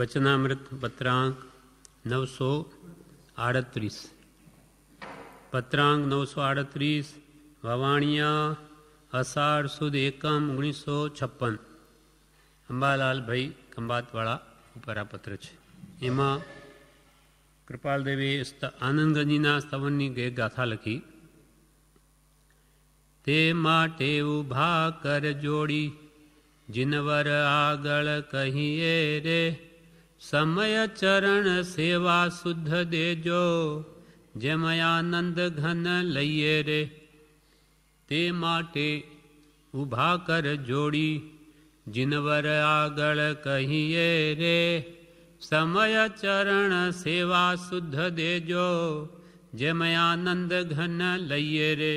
વચનામૃત પત્રાંક નવસો આડત્રીસ પત્રાંક નવસો આડત્રીસ વવાણિયા અષાઢ સુદ એકમ ઓગણીસો છપ્પન અંબાલાલભાઈ ખંભાતવાળા ઉપર આ પત્ર છે એમાં કૃપાલદેવીએ આનંદગંજીના સ્તવનની ગાથા લખી તે માટે ઉભા કર જોડી જિનવર આગળ કહીએ રે समय चरण सेवा शुद्ध दे जो जमयानंद घन लइये रे ते माटे उभा कर जोड़ी जिनवर आगल कहिए रे समय चरण सेवा शुद्ध दे जो जमयानंद घन लइये रे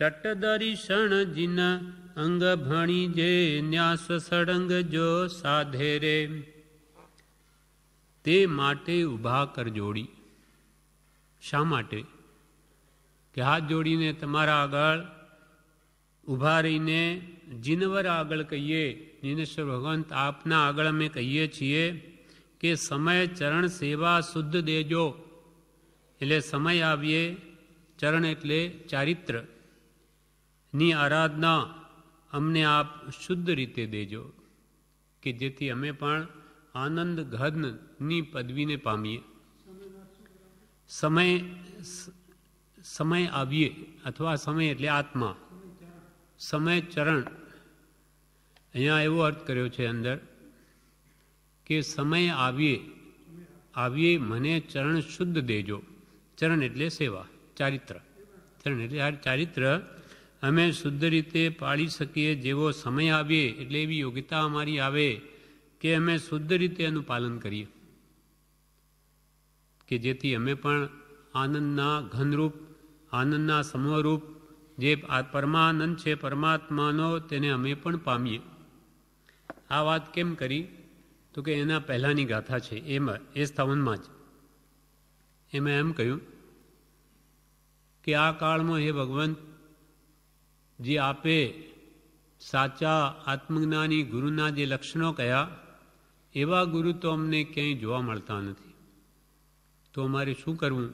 शट दर्शन जिन अंग भणी जे न्यास सड़ंग जो साधे रे તે માટે ઊભા કર જોડી શા માટે કે હાથ જોડીને તમારા આગળ ઊભા રહીને જીનવર આગળ કહીએ જીનેશ્વર ભગવંત આપના આગળ અમે કહીએ છીએ કે સમય ચરણ સેવા શુદ્ધ દેજો એટલે સમય આવીએ ચરણ એટલે ચારિત્ર ની આરાધના અમને આપ શુદ્ધ રીતે દેજો કે જેથી અમે પણ આનંદ ઘનની પદવીને પામીએ સમય સમય આવીએ અથવા સમય એટલે આત્મા સમય ચરણ અહીંયા એવો અર્થ કર્યો છે અંદર કે સમય આવીએ આવીએ મને ચરણ શુદ્ધ દેજો ચરણ એટલે સેવા ચારિત્ર ચરણ એટલે આ ચારિત્ર અમે શુદ્ધ રીતે પાળી શકીએ જેવો સમય આવીએ એટલે એવી યોગ્યતા અમારી આવે કે અમે શુદ્ધ રીતે એનું પાલન કરીએ કે જેથી અમે પણ આનંદના ઘનરૂપ આનંદના સમૂહરૂપ જે પરમાનંદ છે પરમાત્માનો તેને અમે પણ પામીએ આ વાત કેમ કરી તો કે એના પહેલાંની ગાથા છે એમાં એ સ્થાવનમાં જ એમાં એમ કહ્યું કે આ કાળમાં હે ભગવંત જે આપે સાચા આત્મજ્ઞાની ગુરુના જે લક્ષણો કયા એવા ગુરુ તો અમને ક્યાંય જોવા મળતા નથી તો અમારે શું કરવું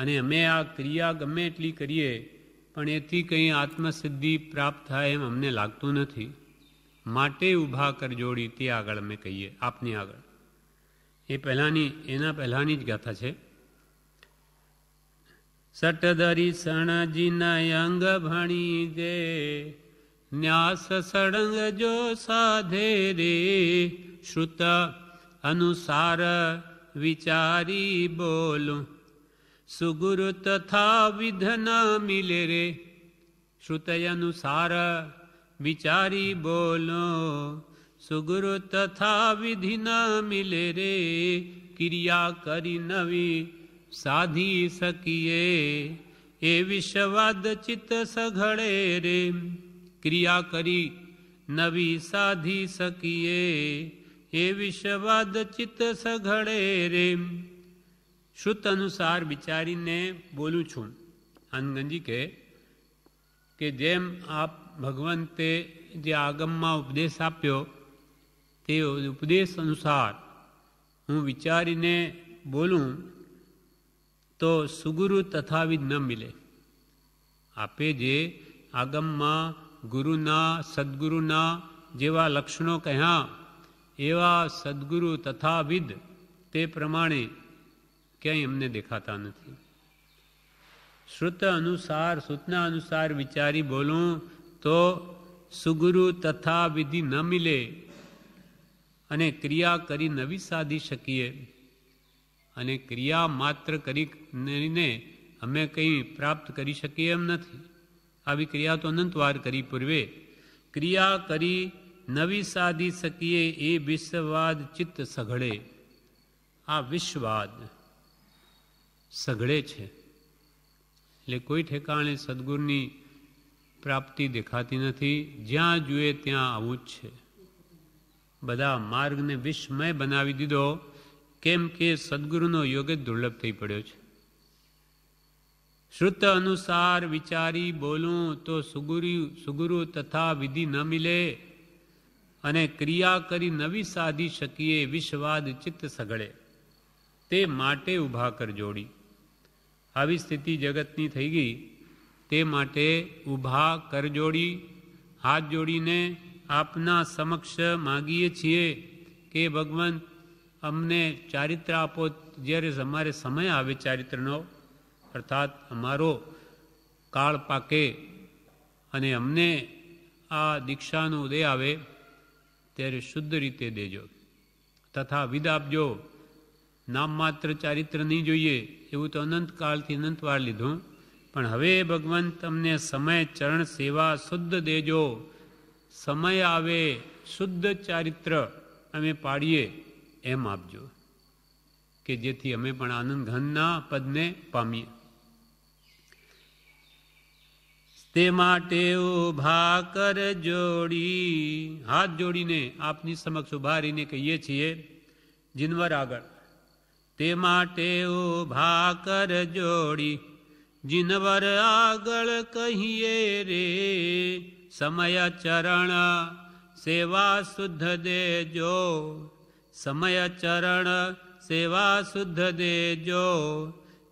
અને અમે આ ક્રિયા ગમે એટલી કરીએ પણ એથી કંઈ આત્મસિદ્ધિ પ્રાપ્ત થાય એમ અમને લાગતું નથી માટે ઊભા કરજોડી તે આગળ અમે કહીએ આપની આગળ એ પહેલાંની એના પહેલાંની જ ગાથા છે સટધરી સણજીના અંગ ભણી દે न्यास जो साधे रे श्रुत अनुसार विचारी बोलो सुगुरु तथा विध न मिले रे अनुसार विचारि बोलो सुगुरु तथा विधि न मिले रे क्रिया करि साधी सकिए ए विश्ववाद चित्त सघड़े रे ક્રિયા કરી નવી સાધી શકીએ એ વિશ્વવાદ ચિત્ત સઘળે રે શુદ્ધ અનુસાર વિચારીને બોલું છું આનંદજી કે કે જેમ આપ ભગવંતે જે આગમમાં ઉપદેશ આપ્યો તે ઉપદેશ અનુસાર હું વિચારીને બોલું તો સુગુરુ તથાવિ ન મિલે આપે જે આગમમાં ગુરુના સદ્ગુરુના જેવા લક્ષણો કહ્યા એવા સદ્ગુરુ તથાવિદ તે પ્રમાણે ક્યાંય અમને દેખાતા નથી શ્રુત અનુસાર સૂચના અનુસાર વિચારી બોલું તો સુગુરુ તથાવિધિ ન મિલે અને ક્રિયા કરી નવી સાધી શકીએ અને ક્રિયા માત્ર કરીને અમે કંઈ પ્રાપ્ત કરી શકીએ એમ નથી આવી ક્રિયા તો અનંત વાર કરી પૂર્વે ક્રિયા કરી નવી સાધી શકીએ એ વિશ્વવાદ ચિત્ત સઘળે આ વિશ્વવાદ સઘળે છે એટલે કોઈ ઠેકાણે સદગુરની પ્રાપ્તિ દેખાતી નથી જ્યાં જુએ ત્યાં આવું જ છે બધા માર્ગને વિશ્વમય બનાવી દીધો કેમ કે સદગુરુનો યોગ જ દુર્લભ થઈ પડ્યો છે શ્રુત અનુસાર વિચારી બોલું તો સુગુરુ સુગુરુ તથા વિધિ ન મિલે અને ક્રિયા કરી નવી સાધી શકીએ વિશ્વાદ ચિત્ત સગળે તે માટે ઊભા કર જોડી આવી સ્થિતિ જગતની થઈ ગઈ તે માટે ઊભા કર જોડી હાથ જોડીને આપના સમક્ષ માગીએ છીએ કે ભગવાન અમને ચારિત્ર આપો જ્યારે અમારે સમય આવે ચારિત્રનો અર્થાત અમારો કાળ પાકે અને અમને આ દીક્ષાનો ઉદય આવે ત્યારે શુદ્ધ રીતે દેજો તથા વિદા આપજો નામ માત્ર ચારિત્ર નહીં જોઈએ એવું તો અનંતકાળથી અનંતવાર લીધું પણ હવે ભગવાન તમને સમય ચરણ સેવા શુદ્ધ દેજો સમય આવે શુદ્ધ ચારિત્ર અમે પાડીએ એમ આપજો કે જેથી અમે પણ આનંદ ઘનના પદને પામીએ उभा कर जोड़ी हाथ जोड़ी ने आपनी समक्ष उभारी रही ने कही छे जिनवर आगर ते माटे उभा कर जोड़ी जिनवर आगल कहिए रे समय चरण सेवा शुद्ध दे जो समय चरण सेवा शुद्ध दे जो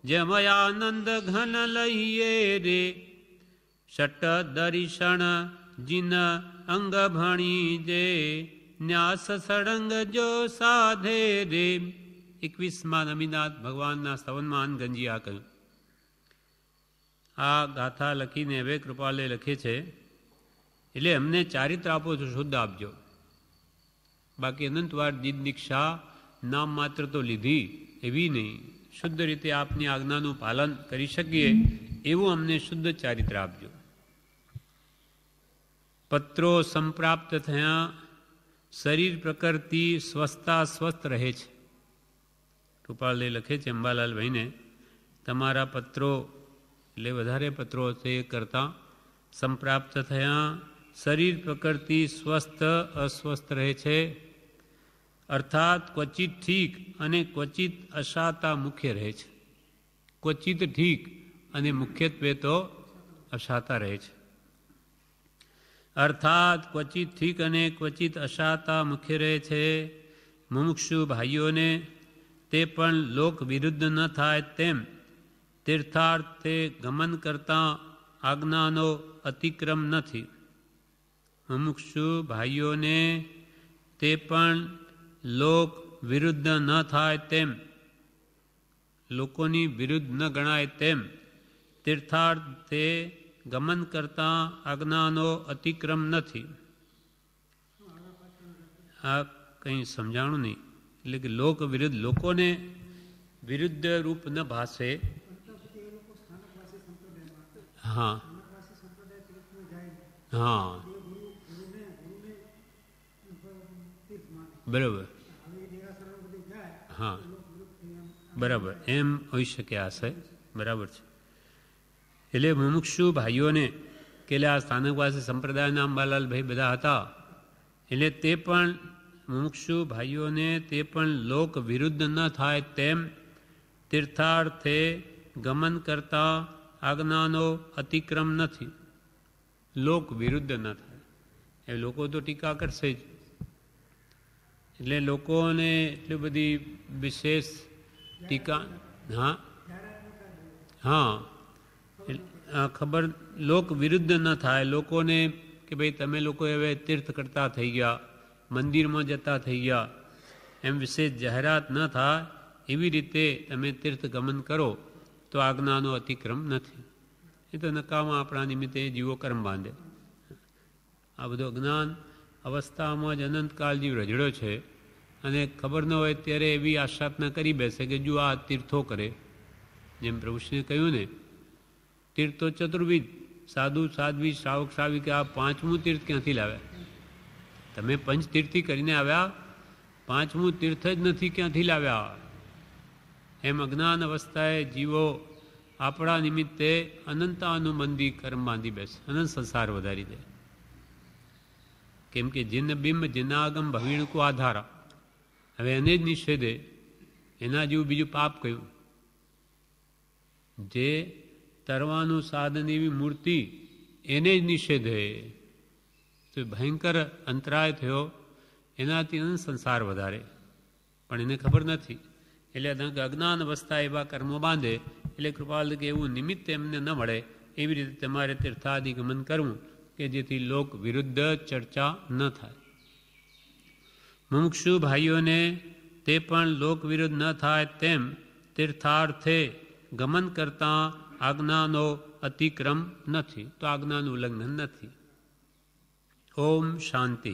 जमयानंद घन लहिए रे શટ દર્શન જિન અંગ જે ન્યાસ સળંગ જો સાધે રે એકવીસમાં નમીનાથ ભગવાનના સ્તવનમાં ગંજીયા કહ્યું આ ગાથા લખીને હવે કૃપાલે લખે છે એટલે અમને ચારિત્ર આપો છો શુદ્ધ આપજો બાકી અનંતવાર દીદ દીક્ષા નામ માત્ર તો લીધી એવી નહીં શુદ્ધ રીતે આપની આજ્ઞાનું પાલન કરી શકીએ એવું અમને શુદ્ધ ચારિત્ર આપજો पत्रों संप्राप्त थया शरीर प्रकृति स्वस्थता स्वस्थ रहे कृपाल लखे अंबालाल भाई ने तरा पत्रों वे पत्रों से करता संप्राप्त थया शरीर प्रकृति स्वस्थ अस्वस्थ रहे छे अर्थात क्वचित ठीक अने क्वचित अशाता मुख्य रहे क्वचित ठीक अने मुख्यत्व तो अशाता रहे छे અર્થાત ક્વચિત થીક અને ક્વચિત અશાતા મુખ્ય રહે છે મુમુક્ષુ ભાઈઓને તે પણ લોક વિરુદ્ધ ન થાય તેમ તીર્થાર્થે ગમન કરતાં આજ્ઞાનો અતિક્રમ નથી મુમુક્ષુ ભાઈઓને તે પણ લોક વિરુદ્ધ ન થાય તેમ લોકોની વિરુદ્ધ ન ગણાય તેમ તીર્થાર્થે गमन करता आज्ञानो अतिक्रम नहीं आ कहीं समझाणु नहीं लेकिन लोक विरुद्ध लोगों ने विरुद्ध रूप न भाषे हाँ हाँ बराबर हाँ बराबर एम होके सके आशय बराबर है એલે મુમુક્ષુ ભાઈઓને કેલા સ્થાનકવાસી સંપ્રદાયના માંલાલ ભાઈ બધા હતા એટલે તે પણ મુમુક્ષુ ભાઈઓને તે પણ લોક વિરુદ્ધ ન થાય તેમ તirtharthe ગમન કરતા અજ્ઞાનો अतिक्रम નથી લોક વિરુદ્ધ ન થાય એ લોકો તો ટીકા કરશે એટલે લોકોને એટલે બધી વિશેષ ટીકા હા હા ખબર લોક વિરુદ્ધ ન થાય લોકોને કે ભાઈ તમે લોકો હવે તીર્થ કરતા થઈ ગયા મંદિરમાં જતા થઈ ગયા એમ વિશેષ જાહેરાત ન થાય એવી રીતે તમે તીર્થ ગમન કરો તો આજ્ઞાનો અતિક્રમ નથી એ તો નકામાં આપણા નિમિત્તે જીવો કર્મ બાંધે આ બધો જ્ઞાન અવસ્થામાં જ અનંતકાલ જીવ રજડો છે અને ખબર ન હોય ત્યારે એવી આસ્થાપના કરી બેસે કે જો આ તીર્થો કરે જેમ પ્રભુશ્રીએ કહ્યું ને તીર્થો ચતુર્વિધ સાધુ સાધ્વી શ્રાવક શ્રાવિક આ પાંચમું તીર્થ ક્યાંથી લાવ્યા તમે પંચતીર્થથી કરીને આવ્યા પાંચમું તીર્થ જ નથી ક્યાંથી લાવ્યા એમ અજ્ઞાન અવસ્થાએ જીવો આપણા નિમિત્તે અનંતાનું મંદી કર્મ બાંધી બેસે અનંત સંસાર વધારી દે કેમ કે જિન બિંબ જિનાગમ ભવીણકો આધારા હવે એને જ નિષેધે એના જેવું બીજું પાપ કહ્યું જે તરવાનું સાધન એવી મૂર્તિ એને જ નિષેધે તો ભયંકર અંતરાય થયો એનાથી સંસાર વધારે પણ એને ખબર નથી એટલે અજ્ઞાન અવસ્થા એવા કર્મો બાંધે એટલે કૃપાલ કે એવું નિમિત્ત એમને ન મળે એવી રીતે તમારે ગમન કરવું કે જેથી લોક વિરુદ્ધ ચર્ચા ન થાય મુમુક્ષુ ભાઈઓને તે પણ લોક વિરુદ્ધ ન થાય તેમ તીર્થાર્થે ગમન કરતાં આજ્ઞાનો અતિક્રમ નથી તો આજ્ઞાનું ઉલ્લંઘન નથી ઓમ શાંતિ